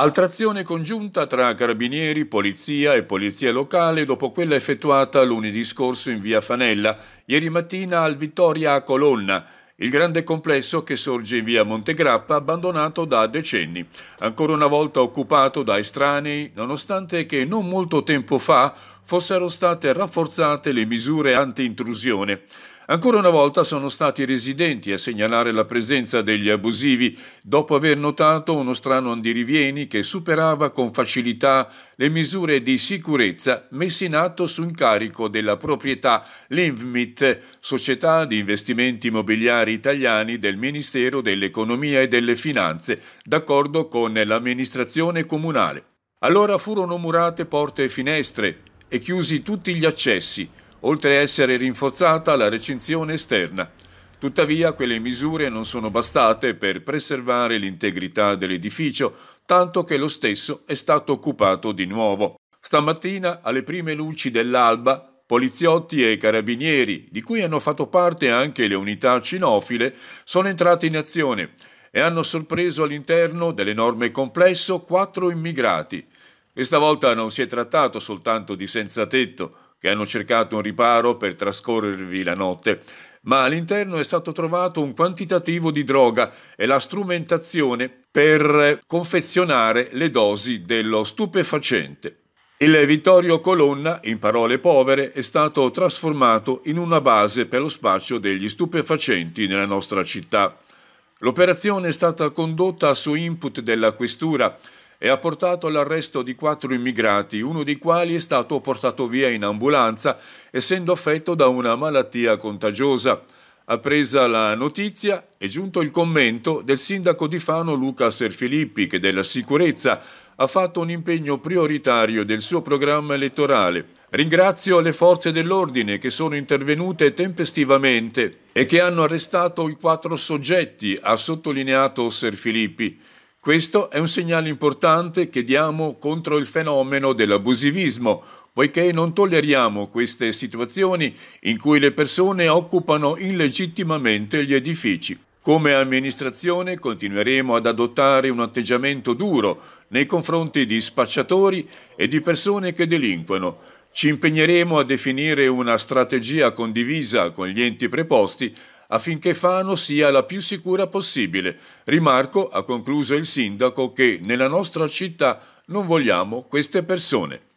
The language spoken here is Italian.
Altrazione congiunta tra carabinieri, polizia e polizia locale dopo quella effettuata lunedì scorso in via Fanella, ieri mattina al Vittoria a Colonna, il grande complesso che sorge in via Montegrappa abbandonato da decenni, ancora una volta occupato da estranei, nonostante che non molto tempo fa fossero state rafforzate le misure anti-intrusione. Ancora una volta sono stati i residenti a segnalare la presenza degli abusivi dopo aver notato uno strano andirivieni che superava con facilità le misure di sicurezza messe in atto su incarico della proprietà Linvmit, società di investimenti immobiliari italiani del Ministero dell'Economia e delle Finanze, d'accordo con l'amministrazione comunale. Allora furono murate porte e finestre e chiusi tutti gli accessi, oltre a essere rinforzata la recinzione esterna. Tuttavia quelle misure non sono bastate per preservare l'integrità dell'edificio, tanto che lo stesso è stato occupato di nuovo. Stamattina, alle prime luci dell'alba, poliziotti e carabinieri, di cui hanno fatto parte anche le unità cinofile, sono entrati in azione e hanno sorpreso all'interno dell'enorme complesso quattro immigrati – questa volta non si è trattato soltanto di senza tetto che hanno cercato un riparo per trascorrervi la notte, ma all'interno è stato trovato un quantitativo di droga e la strumentazione per confezionare le dosi dello stupefacente. Il Vittorio Colonna, in parole povere, è stato trasformato in una base per lo spaccio degli stupefacenti nella nostra città. L'operazione è stata condotta su input della Questura e ha portato all'arresto di quattro immigrati, uno dei quali è stato portato via in ambulanza essendo affetto da una malattia contagiosa. Appresa la notizia è giunto il commento del sindaco di Fano Luca Serfilippi che della sicurezza ha fatto un impegno prioritario del suo programma elettorale. Ringrazio le forze dell'ordine che sono intervenute tempestivamente e che hanno arrestato i quattro soggetti, ha sottolineato Serfilippi. Questo è un segnale importante che diamo contro il fenomeno dell'abusivismo, poiché non tolleriamo queste situazioni in cui le persone occupano illegittimamente gli edifici. Come amministrazione continueremo ad adottare un atteggiamento duro nei confronti di spacciatori e di persone che delinquono. Ci impegneremo a definire una strategia condivisa con gli enti preposti affinché Fano sia la più sicura possibile. Rimarco, ha concluso il sindaco, che nella nostra città non vogliamo queste persone.